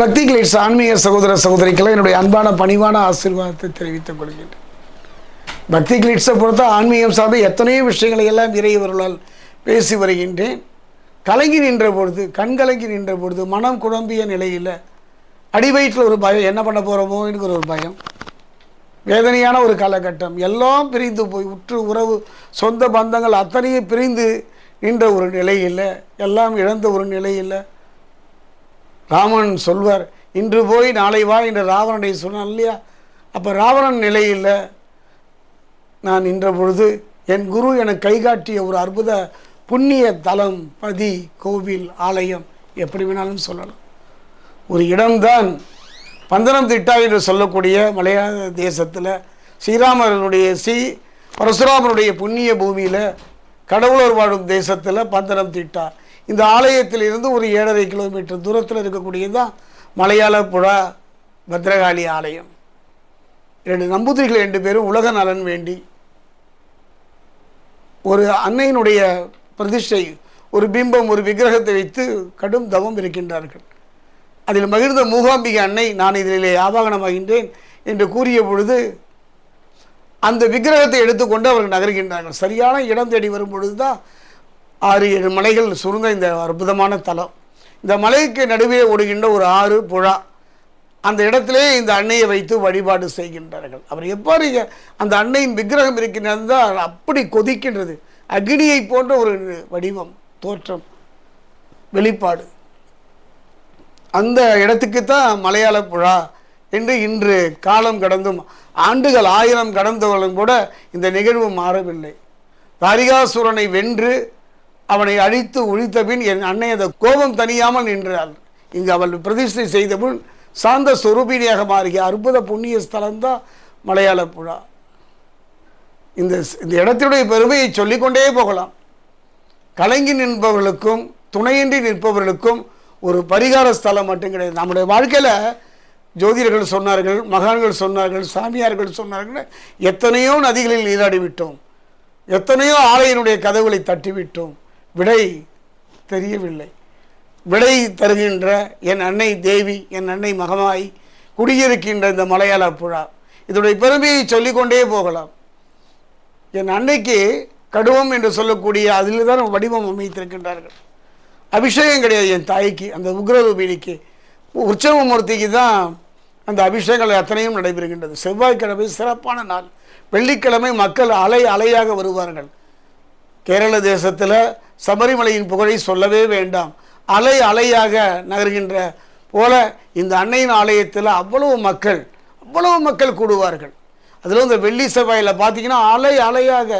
பக்தி கிளேட்ஸ் ஆன்மீக சகோதர சகோதரிக்கெல்லாம் என்னுடைய அன்பான பணிவான ஆசீர்வாதத்தை தெரிவித்துக் கொள்கின்றேன் பக்தி கிளீட்ஸை பொறுத்த ஆன்மீகம் சார்ந்த எத்தனையோ விஷயங்களை எல்லாம் இறையவர்களால் பேசி வருகின்றேன் கலங்கி நின்ற பொழுது கண் கலங்கி நின்ற பொழுது மனம் குழம்பிய நிலையில் அடிவயிற்றில் ஒரு பயம் என்ன பண்ண போகிறோமோ என்கிற ஒரு பயம் வேதனையான ஒரு காலகட்டம் எல்லாம் பிரிந்து போய் உற்று உறவு சொந்த பந்தங்கள் அத்தனையும் பிரிந்து நின்ற ஒரு நிலையில் எல்லாம் இழந்த ஒரு நிலையில் ராமன் சொல்வார் இன்று போய் நாளை வா என்று ராவணனை சொன்னான் இல்லையா அப்போ ராவணன் நிலையில் நான் நின்ற பொழுது என் குரு எனக்கு கைகாட்டிய ஒரு அற்புத புண்ணிய தலம் பதி கோவில் ஆலயம் எப்படி வேணாலும் சொல்லலாம் ஒரு இடம்தான் பந்தனம் திட்டா என்று சொல்லக்கூடிய மலையாள தேசத்தில் ஸ்ரீராமனுடைய ஸ்ரீ பரசுராமனுடைய புண்ணிய பூமியில் கடவுளர் வாழும் தேசத்தில் பந்தனம் திட்டா இந்த ஆலயத்திலிருந்து ஒரு ஏழரை கிலோமீட்டர் தூரத்தில் இருக்கக்கூடியது தான் மலையாள புழா பத்ரகாளி ஆலயம் இரண்டு நம்பூதிரிகள் ரெண்டு பேரும் உலக நலன் வேண்டி ஒரு அன்னையினுடைய பிரதிஷ்டை ஒரு பிம்பம் ஒரு விக்கிரகத்தை வைத்து கடும் தவம் இருக்கின்றார்கள் அதில் மகிழ்ந்த மூகாம்பிகை அன்னை நான் இதிலே ஆபாகனமாகின்றேன் என்று கூறிய பொழுது அந்த விக்கிரகத்தை எடுத்துக்கொண்டு அவர்கள் நகர்கின்றார்கள் சரியான இடம் தேடி வரும் பொழுது தான் ஆறு ஏழு மலைகள் சுருந்த இந்த அற்புதமான தலம் இந்த மலைக்கு நடுவே ஓடுகின்ற ஒரு ஆறு புழா அந்த இடத்திலே இந்த அன்னையை வைத்து வழிபாடு செய்கின்றார்கள் அவர் எவ்வாறு அந்த அன்னையின் விக்கிரகம் இருக்கின்றது அப்படி கொதிக்கின்றது அக்னியை போன்ற ஒரு வடிவம் தோற்றம் வெளிப்பாடு அந்த இடத்துக்கு தான் மலையாள புழா என்று இன்று காலம் கடந்தும் ஆண்டுகள் ஆயிரம் கடந்தவர்களும் கூட இந்த நிகழ்வு மாறவில்லை தாரிகாசுரனை வென்று அவனை அழித்து ஒழித்த பின் என் அன்னை அந்த கோபம் தனியாமல் நின்றாள் இங்கு அவள் பிரதிஷ்டை செய்த முன் சாந்த சொரூபினியாக மாறிய அற்புத புண்ணிய ஸ்தலம்தான் மலையாள புழா இந்த இந்த இடத்தினுடைய பெருமையை சொல்லிக்கொண்டே போகலாம் கலங்கி நிற்பவர்களுக்கும் துணையின்றி நிற்பவர்களுக்கும் ஒரு பரிகார ஸ்தலம் மட்டும் கிடையாது நம்முடைய வாழ்க்கையில் ஜோதிடர்கள் சொன்னார்கள் மகான்கள் சொன்னார்கள் சாமியார்கள் சொன்னார்கள் எத்தனையோ நதிகளில் நீராடிவிட்டோம் எத்தனையோ ஆலையினுடைய கதவுகளை தட்டிவிட்டோம் விடை தெரியவில்லை விடை தருகின்ற என் அன்னை தேவி என் அன்னை மகமாய் குடியிருக்கின்ற இந்த மலையாள புழா இதோடைய பெருமையை சொல்லிக்கொண்டே போகலாம் என் அன்னைக்கு கடுவம் என்று சொல்லக்கூடிய அதில் தான் வடிவம் அமைத்திருக்கின்றார்கள் அபிஷேகம் கிடையாது என் தாய்க்கு அந்த உக்ரரூபினிக்கு உற்சவ மூர்த்திக்கு தான் அந்த அபிஷேகங்கள் அத்தனையும் நடைபெறுகின்றது செவ்வாய்க்கிழமை சிறப்பான நாள் வெள்ளிக்கிழமை மக்கள் அலை அலையாக வருவார்கள் கேரள தேசத்தில் சபரிமலையின் புகழை சொல்லவே வேண்டாம் அலை அலையாக நகர்கின்ற போல இந்த அன்னையின் ஆலயத்தில் அவ்வளவு மக்கள் அவ்வளவு மக்கள் கூடுவார்கள் அதில் இந்த வெள்ளி செவ்வாயில் பார்த்தீங்கன்னா அலை அலையாக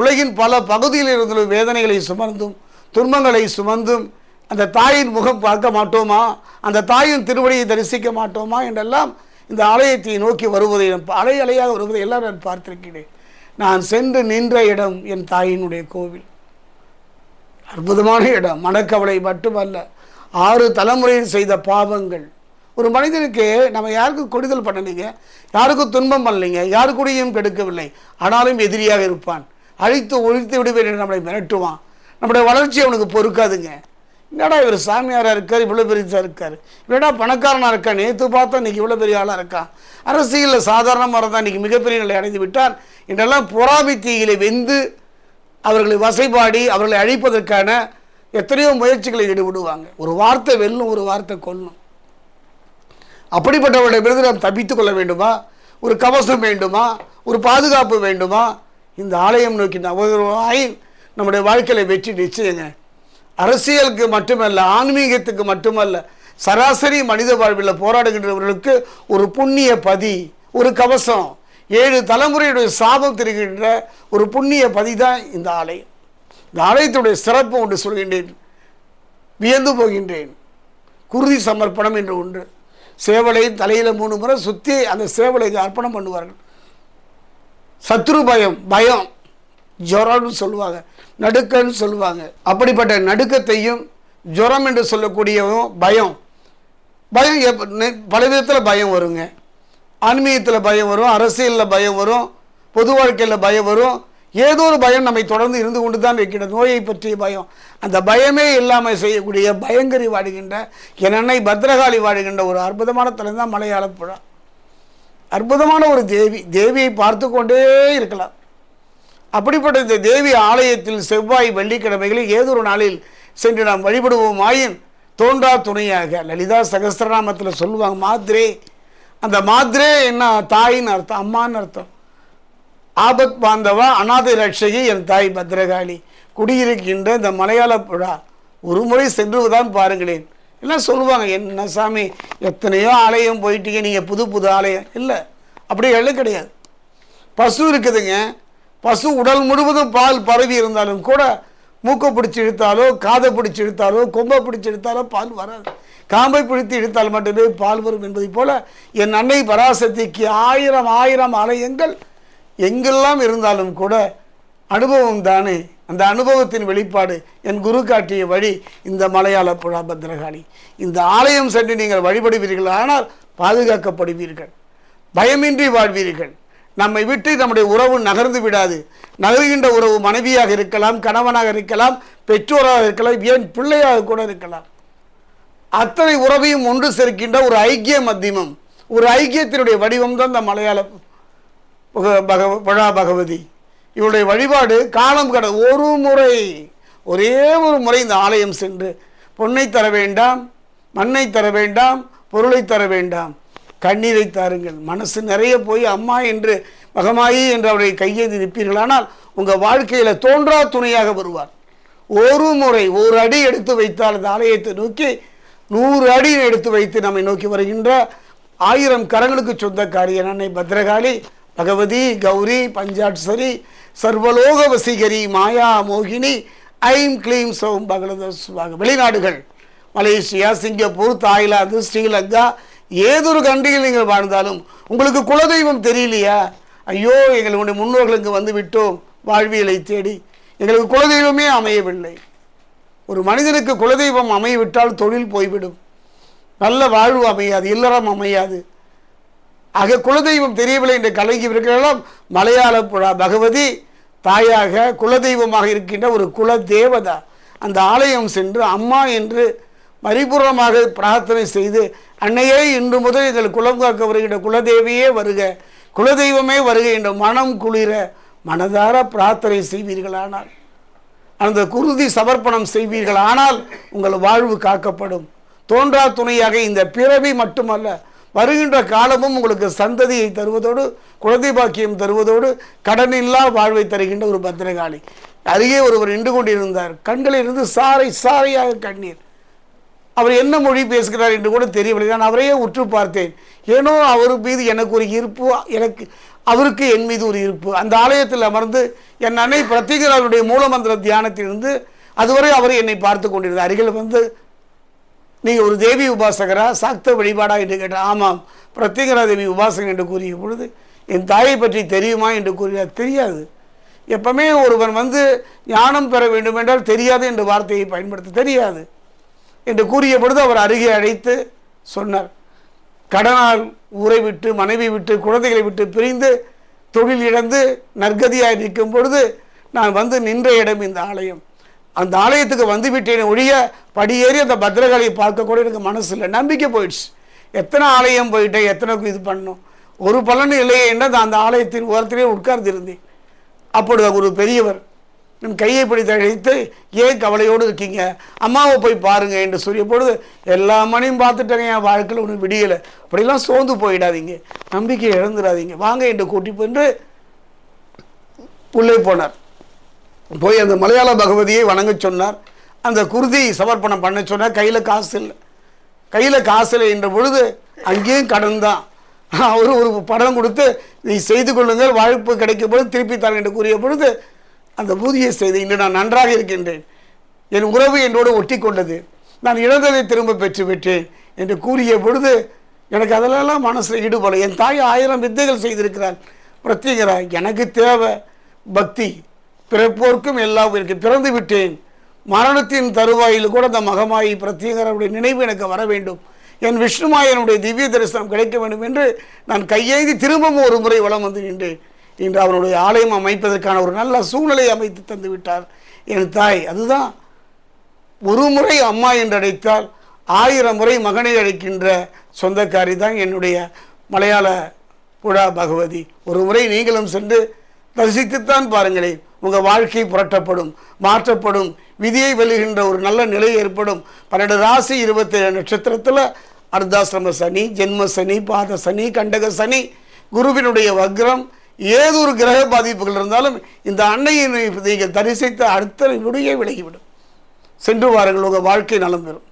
உலகின் பல பகுதியில் இருந்த வேதனைகளை சுமந்தும் துன்பங்களை சுமந்தும் அந்த தாயின் முகம் பார்க்க மாட்டோமா அந்த தாயின் திருவடியை தரிசிக்க மாட்டோமா என்றெல்லாம் இந்த ஆலயத்தை நோக்கி வருவதை அலை அலையாக வருவதை எல்லாம் நான் பார்த்திருக்கிறேன் நான் சென்று நின்ற இடம் என் தாயினுடைய கோவில் அற்புதமான இடம் மனக்கவலை மட்டுமல்ல ஆறு தலைமுறையில் செய்த பாவங்கள் ஒரு மனிதனுக்கு நம்ம யாருக்கும் கொடுதல் பண்ணலைங்க யாருக்கும் துன்பம் பண்ணலைங்க யாரு கூடயும் கெடுக்கவில்லை ஆனாலும் எதிரியாக இருப்பான் அழித்து ஒழித்து விடுவேன் நம்மளை மிரட்டுவான் நம்முடைய வளர்ச்சி அவனுக்கு பொறுக்காதுங்க என்னடா இவர் சாமியாராக இருக்கார் இவ்வளோ பெரிய இருக்கார் இவடா பணக்காரனாக இருக்கா நேற்று பார்த்தா இன்றைக்கி இவ்வளோ பெரிய ஆளாக இருக்கான் அரசியலில் சாதாரணமாக இருந்தால் இன்றைக்கி மிகப்பெரிய நிலை அடைந்து விட்டார் என்றெல்லாம் புறாபித்தீகளை வெந்து அவர்களை வசைபாடி அவர்களை அழிப்பதற்கான எத்தனையோ முயற்சிகளை ஈடுபடுவாங்க ஒரு வார்த்தை வெல்லும் ஒரு வார்த்தை கொல்லும் அப்படிப்பட்டவர்களிடமிருந்து நாம் தப்பித்து கொள்ள வேண்டுமா ஒரு கவசம் வேண்டுமா ஒரு பாதுகாப்பு வேண்டுமா இந்த ஆலயம் நோக்கி நவகரமாய் நம்முடைய வாழ்க்கையில் வெற்றி நிச்சயங்க அரசியலுக்கு மட்டுமல்ல ஆன்மீகத்துக்கு மட்டுமல்ல சராசரி மனித வாழ்வில் போராடுகின்றவர்களுக்கு ஒரு புண்ணிய பதி ஒரு கவசம் ஏழு தலைமுறையுடைய சாபம் தெரிகின்ற ஒரு புண்ணிய பதி தான் இந்த ஆலயம் இந்த ஆலயத்துடைய சிறப்பு ஒன்று சொல்கின்றேன் வியந்து போகின்றேன் குருதி சமர்ப்பணம் என்று ஒன்று சேவலை தலையில் மூணு முறை சுற்றி அந்த சேவலைக்கு அர்ப்பணம் பண்ணுவார்கள் சத்ரு பயம் பயம் ஜுரம்னு சொல்லுவாங்க நடுக்கன்னு சொல்லுவாங்க அப்படிப்பட்ட நடுக்கத்தையும் ஜுரம் என்று சொல்லக்கூடியவும் பயம் பயம் பல விதத்தில் பயம் வருங்க ஆன்மீகத்தில் பயம் வரும் அரசியலில் பயம் வரும் பொது வாழ்க்கையில் பயம் வரும் ஏதோ ஒரு பயம் நம்மை தொடர்ந்து இருந்து கொண்டு தான் வைக்கின்ற நோயை பற்றிய பயம் அந்த பயமே இல்லாமல் செய்யக்கூடிய பயங்கரி வாடுகின்ற என்னென்னை பத்ரகாளி வாடுகின்ற ஒரு அற்புதமான தலை தான் மலையாள புழா அற்புதமான ஒரு தேவி தேவியை பார்த்து கொண்டே இருக்கலாம் அப்படிப்பட்ட இந்த தேவி ஆலயத்தில் செவ்வாய் வெள்ளிக்கிழமைகளில் ஏதோ ஒரு நாளில் சென்று நாம் வழிபடுவோம் ஆயின் தோன்றா துணையாக லலிதா சகஸ்திரநாமத்தில் சொல்லுவாங்க மாத்திரே அந்த மாத்ரே என்ன தாயின்னு அர்த்தம் அம்மான்னு அர்த்தம் ஆபத் பாந்தவா அநாதை லட்சகி என் தாய் பத்ரகாளி குடியிருக்கின்ற இந்த மலையாள புழா ஒரு முறை சென்றுதான் பாருங்களேன் எல்லாம் சொல்லுவாங்க என்ன சாமி எத்தனையோ ஆலயம் போயிட்டீங்க நீங்கள் புது புது ஆலயம் இல்லை அப்படி எல்லாம் கிடையாது பசு இருக்குதுங்க பசு உடல் முழுவதும் பால் பரவி இருந்தாலும் கூட மூக்கை பிடிச்சி இழுத்தாலோ காதை பிடிச்சி இழுத்தாலோ கொம்பை பிடிச்சி இழுத்தாலோ பால் வராது காம்பை பிடித்து இழுத்தால் மட்டுமே பால் வரும் என்பதைப் போல என் அன்னை பராசக்திக்கு ஆயிரம் ஆயிரம் ஆலயங்கள் எங்கெல்லாம் இருந்தாலும் கூட அனுபவம் தானே அந்த அனுபவத்தின் வெளிப்பாடு என் குரு காட்டிய வழி இந்த மலையாள புழா பத்ரகாளி இந்த ஆலயம் சென்று நீங்கள் வழிபடுவீர்கள் ஆனால் பாதுகாக்கப்படுவீர்கள் பயமின்றி வாழ்வீர்கள் நம்மை விட்டு நம்முடைய உறவு நகர்ந்து விடாது நகர்கின்ற உறவு மனைவியாக இருக்கலாம் கணவனாக இருக்கலாம் பெற்றோராக இருக்கலாம் ஏன் பிள்ளையாக கூட இருக்கலாம் அத்தனை உறவையும் ஒன்று சேர்க்கின்ற ஒரு ஐக்கிய மத்தியமம் ஒரு ஐக்கியத்தினுடைய வடிவம் தான் இந்த மலையாள பகவ பழா பகவதி இவருடைய வழிபாடு காலம் கட ஒரு முறை ஒரே ஒரு முறை இந்த ஆலயம் சென்று பொன்னை தர வேண்டாம் மண்ணை தர வேண்டாம் பொருளை தர வேண்டாம் கண்ணீரை தாருங்கள் மனசு நிறைய போய் அம்மா என்று மகமாயி என்று அவருடைய கையேந்தி நிற்பீர்களானால் உங்கள் வாழ்க்கையில் தோன்றா துணையாக வருவார் ஒரு முறை ஒரு அடி எடுத்து வைத்தால் அந்த ஆலயத்தை நோக்கி நூறு அடி எடுத்து வைத்து நம்மை நோக்கி வருகின்ற ஆயிரம் கரங்களுக்கு சொந்தக்காரி என்னை பத்ரகாளி பகவதி கௌரி பஞ்சாட்சரி சர்வலோக வசீகரி மாயா மோகினி ஐம் கிளீம் சோம் பகலதஸ்வாக வெளிநாடுகள் மலேசியா சிங்கப்பூர் தாய்லாந்து ஸ்ரீலங்கா ஏதொரு கண்டிகள் நீங்கள் வாழ்ந்தாலும் உங்களுக்கு குலதெய்வம் தெரியலையா ஐயோ எங்களுடைய முன்னோர்களுக்கு வந்து விட்டோம் வாழ்வியலை தேடி எங்களுக்கு குலதெய்வமே அமையவில்லை ஒரு மனிதனுக்கு குலதெய்வம் அமையவிட்டால் தொழில் போய்விடும் நல்ல வாழ்வு அமையாது இல்லறம் அமையாது ஆக குலதெய்வம் தெரியவில்லை என்று கலங்கி இருக்கிறெல்லாம் மலையாள புழா பகவதி தாயாக குலதெய்வமாக இருக்கின்ற ஒரு குல தேவதா அந்த ஆலயம் சென்று அம்மா என்று மறிபூர்வமாக பிரார்த்தனை செய்து அன்னையே இன்று முதல் இதில் குலம் காக்க வருகின்ற குலதேவியே வருக குலதெய்வமே வருக என்ற மனம் குளிர மனதார பிரார்த்தனை செய்வீர்களானால் அந்த குருதி சமர்ப்பணம் செய்வீர்கள் ஆனால் உங்கள் வாழ்வு காக்கப்படும் தோன்றா துணையாக இந்த பிறவி மட்டுமல்ல வருகின்ற காலமும் உங்களுக்கு சந்ததியை தருவதோடு குழந்தை பாக்கியம் தருவதோடு கடனில்லா வாழ்வை தருகின்ற ஒரு பத்திரகாளி அருகே ஒருவர் நின்று கொண்டிருந்தார் கண்களிலிருந்து சாறை சாறையாக கண்ணீர் அவர் என்ன மொழி பேசுகிறார் என்று கூட தெரியவில்லை நான் அவரையே உற்று பார்த்தேன் ஏனோ அவர் மீது எனக்கு ஒரு ஈர்ப்பு எனக்கு அவருக்கு என் மீது ஒரு இருப்பு அந்த ஆலயத்தில் அமர்ந்து என் அன்னை பிரத்யேகராஜனுடைய மூலமந்திர தியானத்திலிருந்து அதுவரை அவர் என்னை பார்த்து கொண்டிருந்தார் அருகில் வந்து நீங்கள் ஒரு தேவி உபாசகரா சாக்த வழிபாடா என்று கேட்டால் ஆமாம் பிரத்யேகரா தேவி உபாசகன் என்று கூறிய பொழுது என் தாயை பற்றி தெரியுமா என்று கூறினார் தெரியாது எப்பவுமே ஒருவன் வந்து ஞானம் பெற வேண்டும் என்றால் தெரியாது என்ற வார்த்தையை பயன்படுத்த தெரியாது என்று கூறிய பொழுது அவர் அருகே அழைத்து சொன்னார் கடனால் ஊரை விட்டு மனைவி விட்டு குழந்தைகளை விட்டு பிரிந்து தொழில் இழந்து நற்கதியாக நிற்கும் பொழுது நான் வந்து நின்ற இடம் இந்த ஆலயம் அந்த ஆலயத்துக்கு வந்துவிட்டேன் ஒழிய படியேறி அந்த பத்திரகாளியை பார்க்கக்கூட எனக்கு மனசு இல்லை நம்பிக்கை போயிடுச்சு எத்தனை ஆலயம் போயிட்டேன் எத்தனைக்கும் இது பண்ணும் ஒரு பலனும் இல்லையே என்ன அந்த ஆலயத்தின் ஓரத்திலே உட்கார்ந்து இருந்தேன் அப்பொழுது ஒரு பெரியவர் நம் கையை பிடித்து தழைத்து ஏன் கவலையோடு இருக்கீங்க அம்மாவை போய் பாருங்க என்று சொல்லிய பொழுது எல்லா மணியும் பார்த்துட்டேங்க என் வாழ்க்கையில் ஒன்றும் விடியலை அப்படிலாம் சோர்ந்து போயிடாதீங்க நம்பிக்கையை இழந்துடாதீங்க வாங்க என்று கூட்டி போன்று உள்ளே போனார் போய் அந்த மலையாள பகவதியை வணங்க சொன்னார் அந்த குருதி சமர்ப்பணம் பண்ண சொன்னார் கையில் காசு இல்லை கையில் காசு இல்லை என்ற பொழுது அங்கேயும் கடன் தான் அவர் ஒரு படம் கொடுத்து நீ செய்து கொள்ளுங்கள் வாய்ப்பு கிடைக்கும் பொழுது திருப்பி தரேன் என்று கூறிய பொழுது அந்த பூஜையை செய்து இன்று நான் நன்றாக இருக்கின்றேன் என் உறவு என்னோடு ஒட்டி கொண்டது நான் இழந்ததை திரும்ப பெற்று விட்டேன் என்று கூறிய பொழுது எனக்கு அதிலெல்லாம் மனசில் ஈடுபட என் தாய் ஆயிரம் வித்தைகள் செய்திருக்கிறாள் பிரத்யேகரா எனக்கு தேவை பக்தி பிறப்போர்க்கும் எல்லாம் இருக்கு பிறந்து விட்டேன் மரணத்தின் தருவாயில் கூட அந்த மகமாயி பிரத்யேகராவுடைய நினைவு எனக்கு வர வேண்டும் என் விஷ்ணுமாயனுடைய திவ்ய தரிசனம் கிடைக்க வேண்டும் என்று நான் கையேந்தி திரும்பவும் ஒரு முறை வளம் வந்து நின்றேன் இன்று அவனுடைய ஆலயம் அமைப்பதற்கான ஒரு நல்ல சூழ்நிலை அமைத்து தந்து விட்டார் என் தாய் அதுதான் ஒரு முறை அம்மா என்று அழைத்தால் ஆயிரம் முறை மகனை அழைக்கின்ற சொந்தக்காரி தான் என்னுடைய மலையாள புழா பகவதி ஒரு முறை நீங்களும் சென்று தரிசித்துத்தான் பாருங்களேன் உங்கள் வாழ்க்கை புரட்டப்படும் மாற்றப்படும் விதியை வெல்கின்ற ஒரு நல்ல நிலை ஏற்படும் பன்னெண்டு ராசி இருபத்தேழு நட்சத்திரத்தில் அர்த்தாசிரம சனி ஜென்ம சனி பாத சனி கண்டக சனி குருவினுடைய வக்ரம் ஏதோ ஒரு கிரக பாதிப்புகள் இருந்தாலும் இந்த அன்னையினை நீங்கள் தரிசித்த அடுத்த விடுயே விலகிவிடும் சென்று வாருங்கள் உங்கள் வாழ்க்கை நலம் பெறும்